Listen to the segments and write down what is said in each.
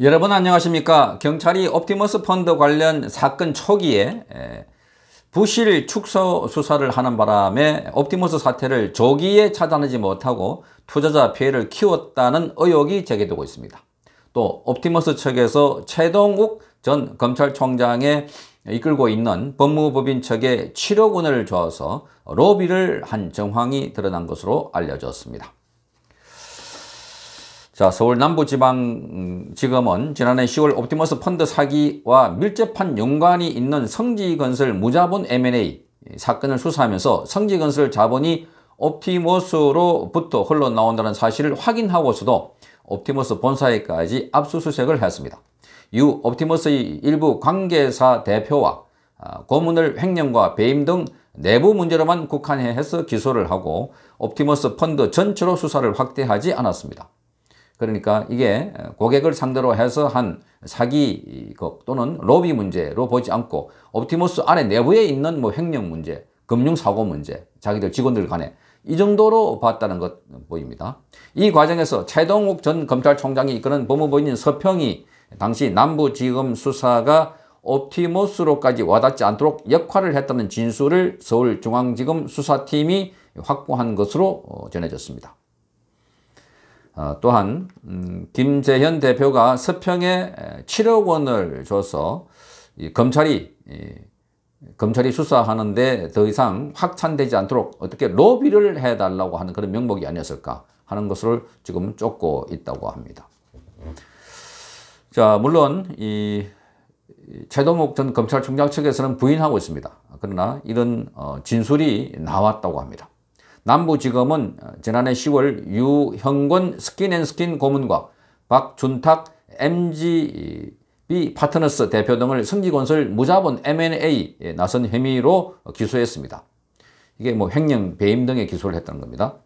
여러분 안녕하십니까 경찰이 옵티머스 펀드 관련 사건 초기에 부실 축소 수사를 하는 바람에 옵티머스 사태를 조기에 차단하지 못하고 투자자 피해를 키웠다는 의혹이 제기되고 있습니다. 또 옵티머스 측에서 최동욱 전검찰총장에 이끌고 있는 법무법인 측에 7억 원을 줘서 로비를 한 정황이 드러난 것으로 알려졌습니다. 자, 서울 남부지방지금은 음, 지난해 10월 옵티머스 펀드 사기와 밀접한 연관이 있는 성지건설 무자본 M&A 사건을 수사하면서 성지건설 자본이 옵티머스로부터 흘러나온다는 사실을 확인하고서도 옵티머스 본사에까지 압수수색을 했습니다. 이후 옵티머스의 일부 관계사 대표와 아, 고문을 횡령과 배임 등 내부 문제로만 국한해서 기소를 하고 옵티머스 펀드 전체로 수사를 확대하지 않았습니다. 그러니까 이게 고객을 상대로 해서 한 사기 그 또는 로비 문제로 보지 않고 옵티머스 안에 내부에 있는 뭐 횡령 문제, 금융사고 문제, 자기들 직원들 간에 이 정도로 봤다는 것 보입니다. 이 과정에서 최동욱 전 검찰총장이 이끄는 법무부인 서평이 당시 남부지검 수사가 옵티머스로까지 와닿지 않도록 역할을 했다는 진술을 서울중앙지검 수사팀이 확보한 것으로 어, 전해졌습니다. 어, 또한 음, 김재현 대표가 서평에 7억 원을 줘서 검찰이 검찰이 수사하는데 더 이상 확산되지 않도록 어떻게 로비를 해달라고 하는 그런 명목이 아니었을까 하는 것을 지금 쫓고 있다고 합니다. 자 물론 이 최동욱 전 검찰총장 측에서는 부인하고 있습니다. 그러나 이런 어, 진술이 나왔다고 합니다. 남부지검은 어, 지난해 10월 유형권 스킨앤스킨 고문과 박준탁 MGB 파트너스 대표 등을 성기건설 무자본 M&A 나선 혐의로 기소했습니다. 이게 뭐 횡령, 배임 등의 기소를 했다는 겁니다.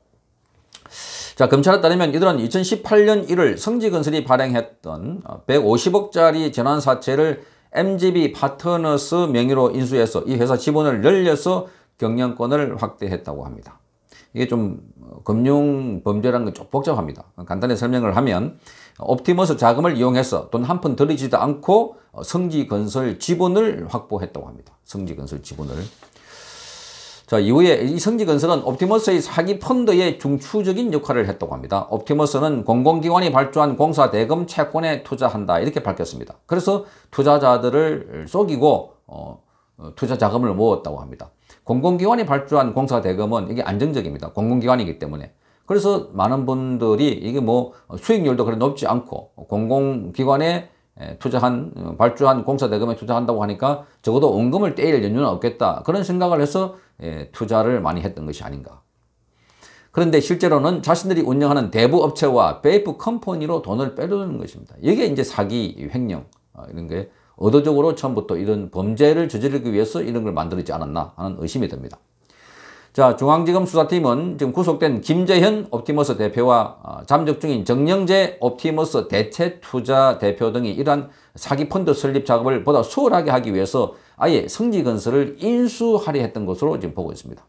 자, 검찰에 따르면 이들은 2018년 1월 성지건설이 발행했던 150억짜리 어, 재난사채를 MGB 파트너스 명의로 인수해서 이 회사 지분을 늘려서 경영권을 확대했다고 합니다. 이게 좀 금융 범죄라는 건 좀 복잡합니다. 간단히 설명을 하면 옵티머스 자금을 이용해서 돈 한 푼 들이지도 않고 성지건설 지분을 확보했다고 합니다. 성지건설 지분을. 자 이후에 이 성지건설은 옵티머스의 사기 펀드의 중추적인 역할을 했다고 합니다. 옵티머스는 공공기관이 발주한 공사 대금 채권에 투자한다 이렇게 밝혔습니다. 그래서 투자자들을 속이고 어, 어 투자 자금을 모았다고 합니다. 공공기관이 발주한 공사 대금은 이게 안정적입니다. 공공기관이기 때문에. 그래서 많은 분들이 이게 뭐 수익률도 그래 높지 않고 공공기관에 투자한 어, 발주한 공사 대금에 투자한다고 하니까 적어도 원금을 떼일 연유는 없겠다 그런 생각을 해서 투자를 많이 했던 것이 아닌가 그런데 실제로는 자신들이 운영하는 대부 업체와 베이프 컴퍼니로 돈을 빼돌리는 것입니다 이게 이제 사기 횡령 어, 이런 게 의도적으로 처음부터 이런 범죄를 저지르기 위해서 이런 걸만들지 않았나 하는 의심이 듭니다. 자, 중앙지검 수사팀은 지금 구속된 김재현 옵티머스 대표와 어, 잠적 중인 정영재 옵티머스 대체 투자 대표 등이 이러한 사기 펀드 설립 작업을 보다 수월하게 하기 위해서 아예 성지 건설을 인수하려 했던 것으로 지금 보고 있습니다.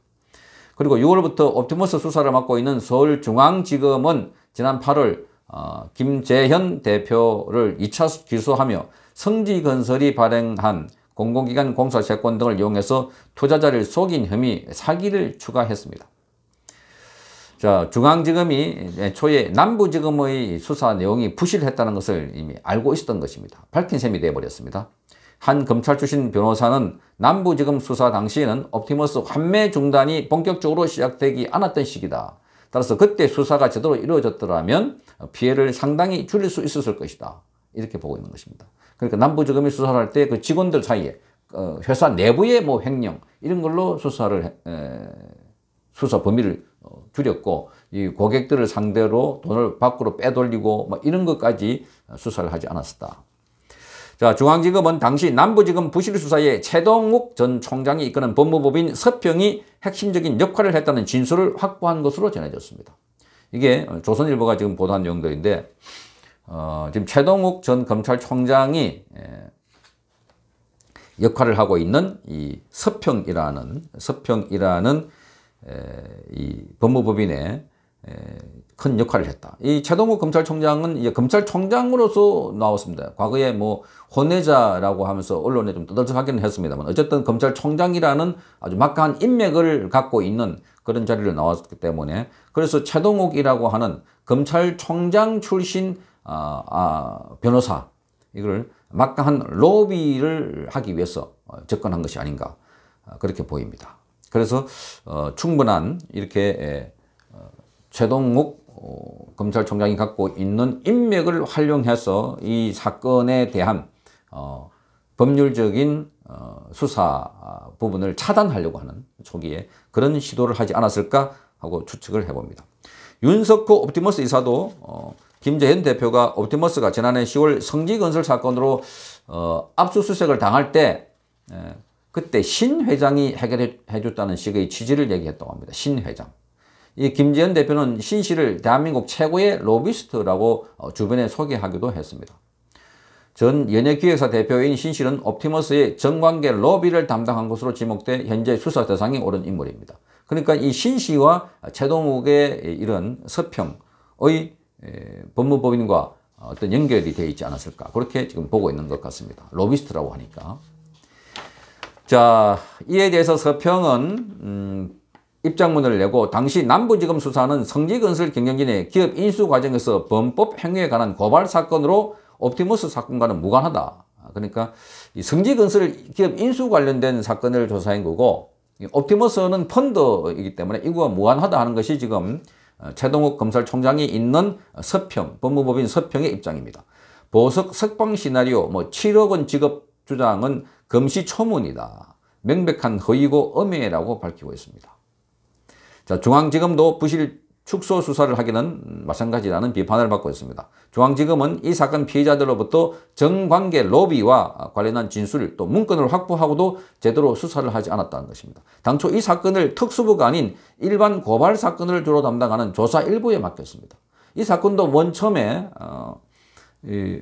그리고 6월부터 옵티머스 수사를 맡고 있는 서울중앙지검은 지난 8월 어, 김재현 대표를 2차 기소하며 성지건설이 발행한 공공기관 공사채권 등을 이용해서 투자자를 속인 혐의 사기를 추가했습니다. 자, 중앙지검이 초에 남부지검의 수사 내용이 부실했다는 것을 이미 알고 있었던 것입니다. 밝힌 셈이 되어버렸습니다. 한 검찰 출신 변호사는 남부지검 수사 당시에는 옵티머스 환매 중단이 본격적으로 시작되기 않았던 시기다. 따라서 그때 수사가 제대로 이루어졌더라면 피해를 상당히 줄일 수 있었을 것이다. 이렇게 보고 있는 것입니다. 그러니까 남부지검이 수사를 할 때 그 직원들 사이에 어, 회사 내부의 뭐 횡령 이런 걸로 수사를 에, 수사 범위를 어, 줄였고 이 고객들을 상대로 돈을 밖으로 빼돌리고 뭐 이런 것까지 수사를 하지 않았었다. 자, 중앙지검은 당시 남부지검 부실수사에 최동욱 전 총장이 이끄는 법무법인 서평이 핵심적인 역할을 했다는 진술을 확보한 것으로 전해졌습니다. 이게 조선일보가 지금 보도한 용도인데 어, 지금 최동욱 전 검찰총장이 예, 역할을 하고 있는 이 서평이라는 서평이라는 에, 이 법무법인의 큰 역할을 했다. 이 최동욱 검찰총장은 이제 검찰총장으로서 나왔습니다. 과거에 뭐 혼외자라고 하면서 언론에 좀 떠들썩하기는 했습니다만 어쨌든 검찰총장이라는 아주 막강한 인맥을 갖고 있는 그런 자리를 나왔기 때문에 그래서 최동욱이라고 하는 검찰총장 출신 아, 아, 변호사 이걸 막강한 로비를 하기 위해서 어, 접근한 것이 아닌가 어, 그렇게 보입니다. 그래서 어, 충분한 이렇게 예, 어, 최동욱 어, 검찰총장이 갖고 있는 인맥을 활용해서 이 사건에 대한 어, 법률적인 어, 수사 아, 부분을 차단하려고 하는 초기에 그런 시도를 하지 않았을까 하고 추측을 해봅니다. 윤석호 옵티머스 이사도 김재현 대표가 옵티머스가 지난해 10월 성지건설 사건으로 어, 압수수색을 당할 때 에, 그때 신 회장이 해결해줬다는 식의 취지를 얘기했다고 합니다. 신 회장. 이 김재현 대표는 신 씨를 대한민국 최고의 로비스트라고 어, 주변에 소개하기도 했습니다. 전 연예기획사 대표인 신 씨는 옵티머스의 정관계 로비를 담당한 것으로 지목돼 현재 수사 대상이 오른 인물입니다. 그러니까 이 신 씨와 최동욱의 이런 서평의 예, 법무법인과 어떤 연결이 되어 있지 않았을까 그렇게 지금 보고 있는 것 같습니다. 로비스트라고 하니까. 자 이에 대해서 서평은 음, 입장문을 내고 당시 남부지검 수사는 성지건설 경영진의 기업 인수 과정에서 범법 행위에 관한 고발 사건으로 옵티머스 사건과는 무관하다. 그러니까 이 성지건설 기업 인수 관련된 사건을 조사한 거고 옵티머스는 펀드이기 때문에 이거와 무관하다 하는 것이 지금 어, 최동욱 검찰총장이 있는 서평, 법무법인 서평의 입장입니다. 보석 석방 시나리오, 뭐 7억 원 지급 주장은 금시초문이다. 명백한 허위고 엄해라고 밝히고 있습니다. 자, 중앙지검도 부실 축소 수사를 하기는 마찬가지라는 비판을 받고 있습니다. 중앙지검은 이 사건 피해자들로부터 정관계 로비와 관련한 진술 또 문건을 확보하고도 제대로 수사를 하지 않았다는 것입니다. 당초 이 사건을 특수부가 아닌 일반 고발 사건을 주로 담당하는 조사 일부에 맡겼습니다. 이 사건도 원 처음에 어, 이,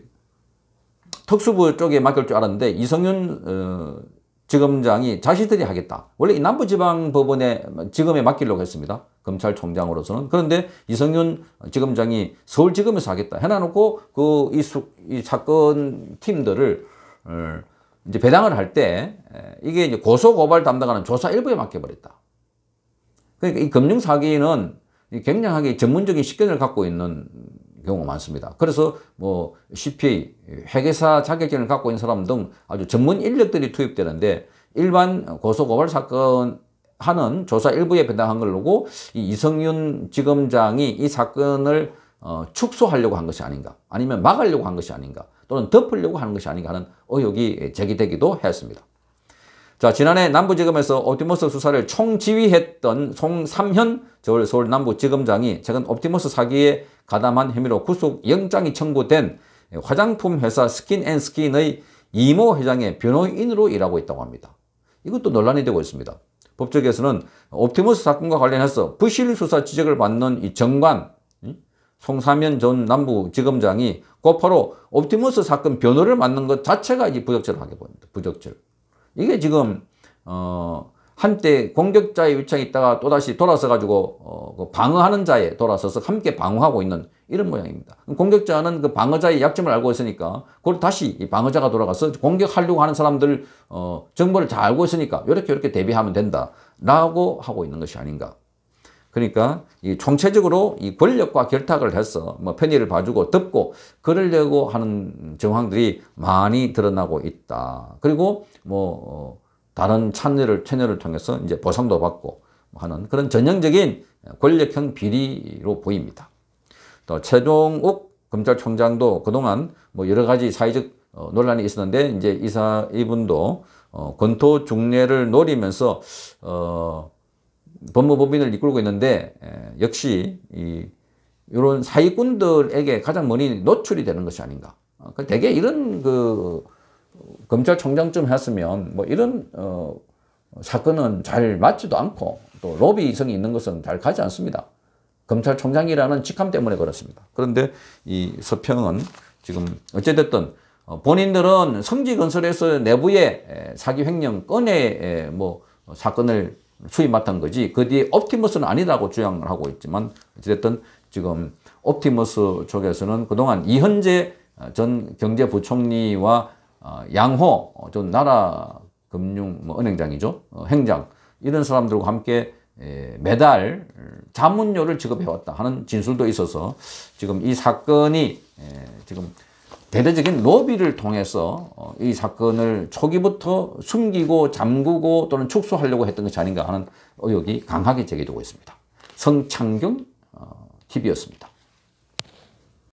특수부 쪽에 맡길 줄 알았는데 이성윤 어, 지검장이 자신들이 하겠다. 원래 이 남부지방법원에 지금에 맡기려고 했습니다. 검찰총장으로서는. 그런데 이성윤 지검장이 서울지검에서 하겠다 해놔놓고 그이 이 사건 팀들을 어, 이제 배당을 할 때 이게 이제 고소고발 담당하는 조사 일부에 맡겨버렸다. 그러니까 이 금융사기는 굉장하게 전문적인 식견을 갖고 있는 경우가 많습니다. 그래서 뭐 CPA, 회계사 자격증을 갖고 있는 사람 등 아주 전문 인력들이 투입되는데 일반 고소고발 사건 하는 조사 일부에 배당한 걸로고 이 이성윤 지검장이 이 사건을 어, 축소하려고 한 것이 아닌가 아니면 막으려고 한 것이 아닌가 또는 덮으려고 하는 것이 아닌가 하는 의혹이 제기되기도 했습니다. 자, 지난해 남부지검에서 옵티머스 수사를 총지휘했던 송삼현 서울 남부지검장이 최근 옵티머스 사기에 가담한 혐의로 구속영장이 청구된 화장품 회사 스킨앤스킨의 이모 회장의 변호인으로 일하고 있다고 합니다. 이것도 논란이 되고 있습니다. 법적에서는 옵티머스 사건과 관련해서 부실 수사 지적을 받는 이 정관 송사면 전 남부지검장이 곧바로 옵티머스 사건 변호를 맡는 것 자체가 이제 부적절하게 보입니다. 부적절. 이게 지금 어 한때 공격자의 위치에 있다가 또다시 돌아서 가지고 어그 방어하는 자에 돌아서서 함께 방어하고 있는 이런 모양입니다. 공격자는 그 방어자의 약점을 알고 있으니까 그걸 다시 이 방어자가 돌아가서 공격하려고 하는 사람들 어 정보를 잘 알고 있으니까 이렇게 이렇게 대비하면 된다라고 하고 있는 것이 아닌가 그러니까 이 총체적으로 이 권력과 결탁을 해서 뭐 편의를 봐주고 덮고 그러려고 하는 정황들이 많이 드러나고 있다. 그리고 뭐 어, 다른 채널을 채널을 통해서 이제 보상도 받고 하는 그런 전형적인 권력형 비리로 보입니다. 또 최종욱 검찰총장도 그동안 뭐 여러 가지 사회적 어, 논란이 있었는데 이제 이사 이분도 어, 권토 중례를 노리면서 어, 법무법인을 이끌고 있는데 역시 이 이런 사기꾼들에게 가장 많이 노출이 되는 것이 아닌가. 어, 그 대개 이런 그 검찰총장쯤 했으면 뭐 이런 어 사건은 잘 맞지도 않고 또 로비성이 있는 것은 잘 가지 않습니다. 검찰총장이라는 직함 때문에 그렇습니다. 그런데 이 서평은 지금 어찌됐든 어, 본인들은 성지건설에서 내부의 사기 횡령 건에 뭐 사건을 수입 맡은 거지 그 뒤에 옵티머스는 아니라고 주장을 하고 있지만 어쨌든 지금 옵티머스 쪽에서는 그동안 이현재 전 경제부총리와 어, 양호 전 나라 금융 뭐 은행장이죠 어, 행장 이런 사람들과 함께 예, 매달 자문료를 지급해왔다 하는 진술도 있어서 지금 이 사건이 예, 지금 대대적인 로비를 통해서 어, 이 사건을 초기부터 숨기고 잠그고 또는 축소하려고 했던 것이 아닌가 하는 의혹이 강하게 제기되고 있습니다. 성창경 어, TV였습니다.